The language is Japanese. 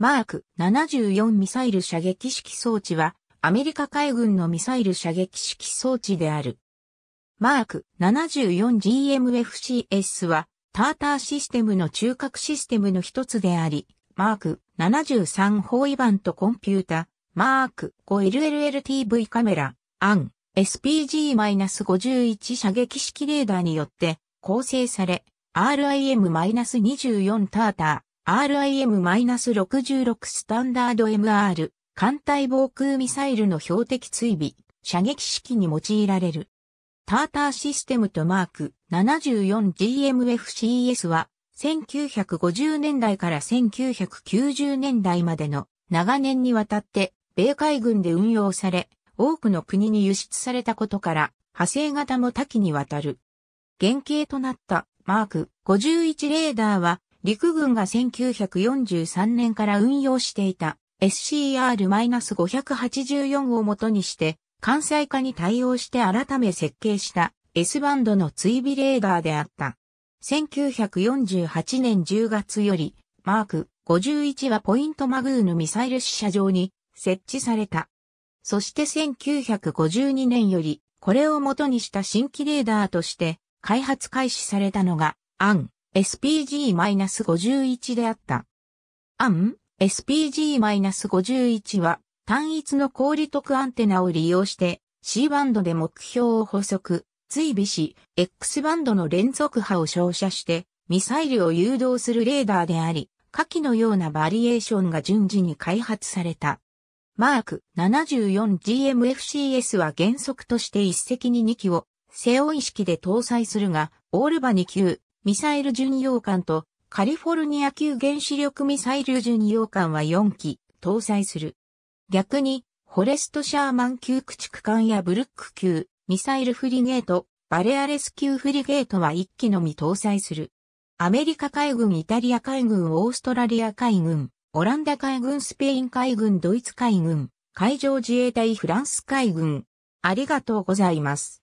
マーク74ミサイル射撃式装置は、アメリカ海軍のミサイル射撃式装置である。マーク 74GMFCS は、ターターシステムの中核システムの一つであり、マーク73包囲板とコンピュータ、マーク 5LLTV カメラ、アン、SPG-51 射撃式レーダーによって構成され、RIM-24 ターター、RIM-66 スタンダード MR、艦隊防空ミサイルの標的追尾、射撃式に用いられる。ターターシステムとマーク 74GMFCS は、1950年代から1990年代までの長年にわたって米海軍で運用され、多くの国に輸出されたことから、派生型も多岐にわたる。原型となったマーク51レーダーは陸軍が1943年から運用していた SCR-584 をもとにして、関西化に対応して改め設計した S バンドの追尾レーダーであった。1948年10月より、マーク51はポイントマグーヌミサイル試射場に設置された。そして1952年より、これを元にした新規レーダーとして、開発開始されたのが、アン、SPG-51 であった。アン、SPG-51 は単一の氷得アンテナを利用して C バンドで目標を捕捉、追尾し X バンドの連続波を照射してミサイルを誘導するレーダーであり、下記のようなバリエーションが順次に開発された。マーク 74GMFCS は原則として一隻に2機を背負い式で搭載するが、オールバ2級、ミサイル巡洋艦とカリフォルニア級原子力ミサイル巡洋艦は4機搭載する。逆に、フォレスト・シャーマン級駆逐艦やブルック級、ミサイルフリゲート、バレアレス級フリゲートは1機のみ搭載する。アメリカ海軍、イタリア海軍、オーストラリア海軍、オランダ海軍、スペイン海軍、ドイツ海軍、海上自衛隊フランス海軍。ありがとうございます。